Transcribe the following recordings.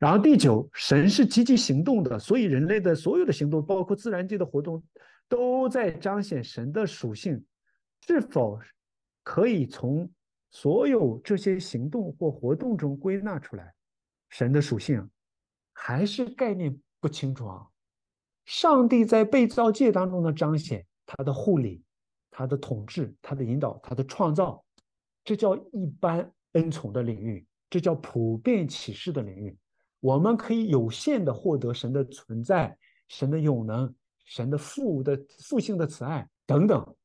然后第九，神是积极行动的，所以人类的所有的行动，包括自然界的活动，都在彰显神的属性。是否可以从所有这些行动或活动中归纳出来神的属性？还是概念不清楚啊？上帝在被造界当中的彰显，他的护理，他的统治，他的引导，他的创造，这叫一般恩宠的领域，这叫普遍启示的领域。我们可以有限的获得神的存在、神的永能、神的父的父性的慈爱等等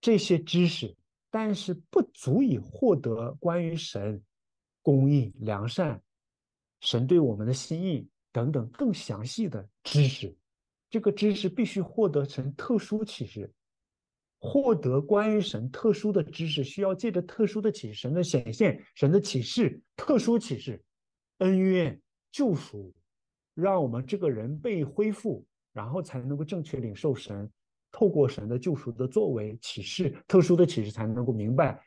这些知识，但是不足以获得关于神公义、良善、神对我们的心意等等更详细的知识。这个知识必须获得成特殊启示。获得关于神特殊的知识，需要借着特殊的启示、神的显现、神的启示、特殊启示。恩怨救赎，让我们这个人被恢复，然后才能够正确领受神，透过神的救赎的作为启示，特殊的启示才能够明白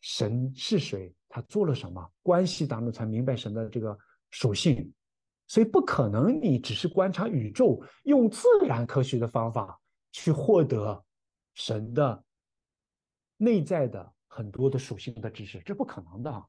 神是谁，他做了什么，关系当中才明白神的这个属性。所以不可能，你只是观察宇宙，用自然科学的方法去获得神的内在的很多的属性的知识，这不可能的